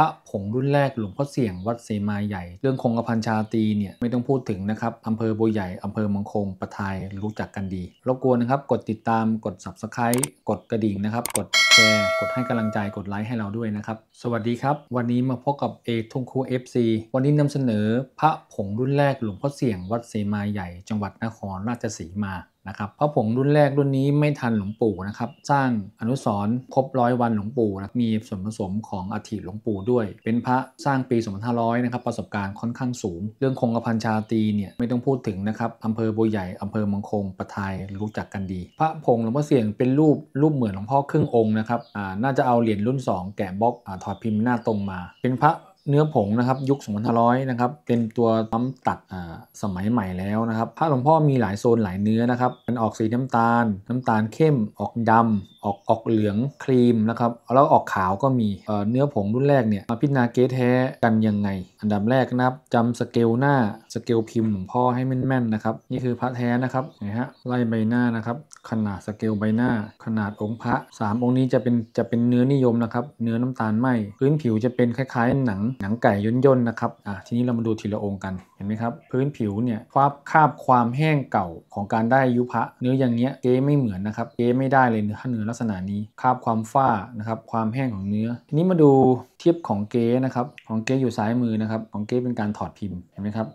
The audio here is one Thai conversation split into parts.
พระผงรุ่นแรกหลวงพ่อเสียงวัดเสมาใหญ่ เรื่องคงกระพันชาตีเนี่ย ไม่ต้องพูดถึงนะครับ อำเภอโบใหญ่ อำเภอมังคงปะทายรู้จักกันดีรบกวนนะครับกดติดตามกด subscribe กดกระดิ่งนะครับกดแชร์กดให้กำลังใจกดไลค์ให้เราด้วยนะครับ สวัสดีครับ วันนี้มาพบกับเอทุ่งคูเอฟซีวันนี้นำเสนอพระผงรุ่นแรกหลวงพ่อเสียงวัดเสมาใหญ่จังหวัดนครราชสีมานะครับเพราะผมรุ่นแรกรุ่นนี้ไม่ทันหลวงปู่นะครับสร้างอนุสรครบร้อยวันหลวงปู่นะมีส่วนผสมของอัฐิหลวงปู่ด้วย เป็นพระสร้างปี2500นะครับ ประสบการณ์ค่อนข้างสูง เรื่องคงกระพันชาตีเนี่ยไม่ต้องพูดถึงนะครับอำเภอบัวใหญ่อำเภอมังคงประทายรู้จักกันดี พระพงหลวงพ่อเสียงเป็นรูปรูปเหมือนหลวงพ่อครึ่งองค์นะครับอ่าน่าจะเอาเหรียญรุ่น 2 แกะบล็อกอถอดพิมพ์หน้าตรงมา เป็นพระเนื้อผงนะครับยุค2500นะครับเป็นตัวน้๊ตัดสมัยใหม่แล้วนะครับพระหลวงพ่อมีหลายโซนหลายเนื้อนะครับมันออกสีน้ำตาล น้ำตาลเข้มออกดำ ออกออกเหลืองครีมนะครับแล้วออกขาวก็มีเนื้อผงรุ่นแรกเนี่ยมาพิจารณาเกสแท้กันยังไง อันดับแรกนะครับจำสเกลหน้าสเกลพิมพ์หลวงพ่อให้แม่นๆนะครับนี่คือพระแท้นะครับนะฮะไล่ใบหน้านะครับขนาดสเกลใบหน้า ขนาดองค์พระ 3 องค์นี้จะเป็นจะเป็นเนื้อนิยมนะครับเนื้อน้ำตาลไหมพื้นผิวจะเป็นคล้ายๆหนังหนังไก่ย่นย่นนะครับ อ่ะ ทีนี้เรามาดูทีละองค์กัน เห็นไหมครับ พื้นผิวเนี่ยคราบคาบความแห้งเก่าของการได้ยุพะเนื้ออย่างเงี้ย เกไม่เหมือนนะครับ เกไม่ได้เลยเนื้อเนื้อลักษณะนี้ คาบความฝ้านะครับ ความแห้งของเนื้อ ทีนี้มาดูเทียบของเก้นะครับ ของเก้อยู่ซ้ายมือนะครับ ของเก้เป็นการถอดพิมพ์ เห็นไหมครับ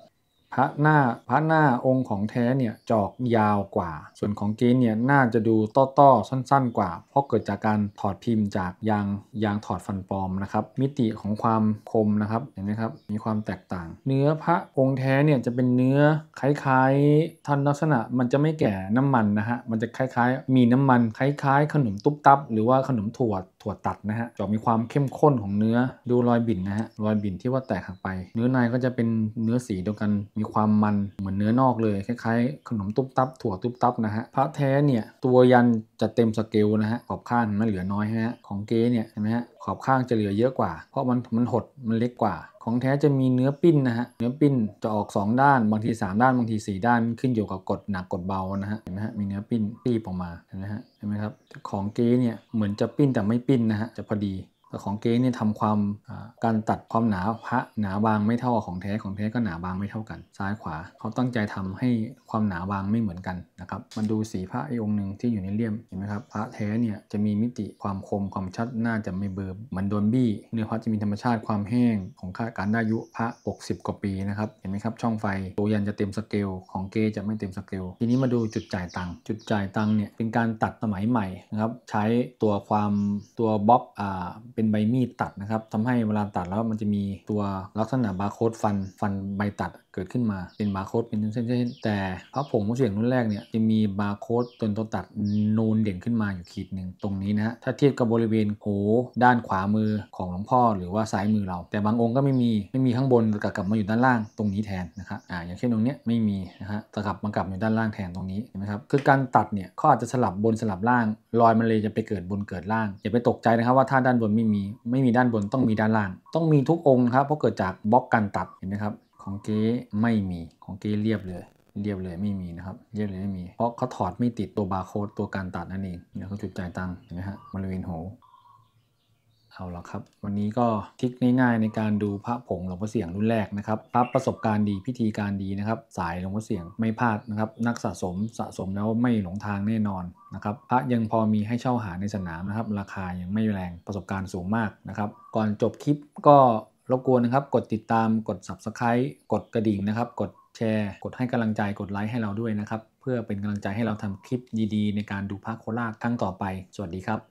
พระหน้าพระหน้าองค์ของแท้เนี่ยจอกยาวกว่า ส่วนของเกนเนี่ยน่าจะดูต้อๆสั้น ๆกว่าเพราะเกิดจากการถอดพิมพ์จากยางยางถอดฟันปลอมนะครับมิติของความคมนะครับเห็นไหมครับมีความแตกต่าง เนื้อพระองค์แท้เนี่ยจะเป็นเนื้อคล้ายๆทันลักษณะ มันจะไม่แก่น้ำมันนะฮะมันจะคล้ายๆ มีน้ำมันคล้ายๆ ขนมตุ๊บตับหรือว่าขนมถั่วถั่วตัดนะฮะจะมีความเข้มข้นของเนื้อดูรอยบิ่นนะฮะรอยบิ่นที่ว่าแตกหักไป เนื้อในก็จะเป็นเนื้อสีเดียวกันมีความมันเหมือนเนื้อนอกเลยคล้ายๆ ขนมตุ๊บตับถั่วตุ๊บตับนะฮะพระแท้เนี่ย ตัวยันจะเต็มสเกลนะฮะขอบข้างมันเหลือน้อยฮะของเก๋เนี่ยเห็นไหมฮะขอบข้างจะเหลือเยอะกว่า เพราะมันมันหดมันเล็กกว่า ของแท้จะมีเนื้อปิ้นนะฮะเนื้อปิ้นจะออก 2 ด้านบางที 3 ด้านบางที4ด้านขึ้นอยู่กับกดหนักกดเบานะฮะเห็นไหมฮะมีเนื้อปิ้นปีบออกมาเห็นไหมฮะเห็นไหมครับของเก๊เนี่ย เหมือนจะปิ้นแต่ไม่ปิ้นนะฮะจะพอดีแต่ของเก๊เนี่ยทำความการตัดความหนาพระหนาบางไม่เท่าของแท้ของแท้ก็หนาบางไม่เท่ากัน ซ้ายขวาเขาตั้งใจทำให้ความหนาบางไม่เหมือนกันนะครับมาดูสีพระไอองค์หนึ่งที่อยู่ในเลี่ยมเห็นไหมครับพระแท้เนี่ยจะมีมิติความคมความชัดน่าจะไม่เบิร์มมันโดนบี้เนื้อพระจะมีธรรมชาติความแห้งของาการได้ยุพระ 60กว่าปีนะครับเห็นไหมครับช่องไฟตัวยันจะเต็มสเกลของเกจะไม่เต็มสเกลทีนี้มาดูจุดจ่ายตังค์จุดจ่ายตังค์เนี่ยเป็นการตัดสมัยใหม่นะครับใช้ตัวความตัวบ็อกอ่าเเป็นใบมีดตัดนะครับทำให้เวลาตัดแล้วมันจะมีตัวลักษณะบาร์โค้ดฟันฟันใบตัดเกิดขึ้นมาเป็นบาร์โค้ดเป็นเส้นๆแต่พระผงมุเสียงรุ่นแรกเนี่ยจะมีบาร์โค้ดตัวตัวตัดนูนเด่นขึ้นมาอยู่ขีดหนึ่งตรงนี้นะถ้าเทียบกับบริเวณโหด้านขวามือของหลวงพ่อหรือว่าซ้ายมือเรา แต่บางองค์ก็ไม่มีไม่มีข้างบนกลับกลับมาอยู่ด้านล่างตรงนี้แทนนะครับอ่าอย่างเช่นตรงเนี้ยไม่มีนะฮะกลับมากลับอยู่ด้านล่างแทนตรงนี้เห็นไหมครับคือการตัดเนี่ยเขาอาจจะสลับบนสลับล่างรอยมันเลยจะไปเกิดบนเกิดล่างอย่าไปตกใจนะครับว่าถ้าด้านบนไม่มีไม่มีด้านบนต้องมีด้านล่าง ต้องมีทุกองค์ครับเพราะเกิดจากบล็อกการตัดเห็นไหมครับ ของเก้ไม่มีของเก้เรียบเลย เรียบเลยไม่มีนะครับเรียบเลยไม่มีเพราะเขาถอดไม่ติดตัวบาร์โค้ดตัวการตัดนั่นเองเนี่ยเขาจุดจ่ายตังค์เห็นไหมฮะบริเวณหูเอาละครับ วันนี้ก็ทิกง่าย ๆในการดูพระผงหลวงพ่อเสียงรุ่นแรกนะครับพับประสบการณ์ดีพิธีการดีนะครับสายหลวงพ่อเสียงไม่พลาดนะครับนักสะสมสะสมแล้วไม่หลงทางแน่นอนนะครับ พระยังพอมีให้เช่าหาในสนามนะครับราคายังไม่แรงประสบการณ์สูงมากนะครับก่อนจบคลิปก็รบกวนนะครับกดติดตามกด subscribe กดกระดิ่งนะครับ กดแชร์ กดให้กำลังใจกดไลค์ให้เราด้วยนะครับเพื่อเป็นกำลังใจให้เราทำคลิปดีๆในการดูพระโคราชครั้งต่อไป สวัสดีครับ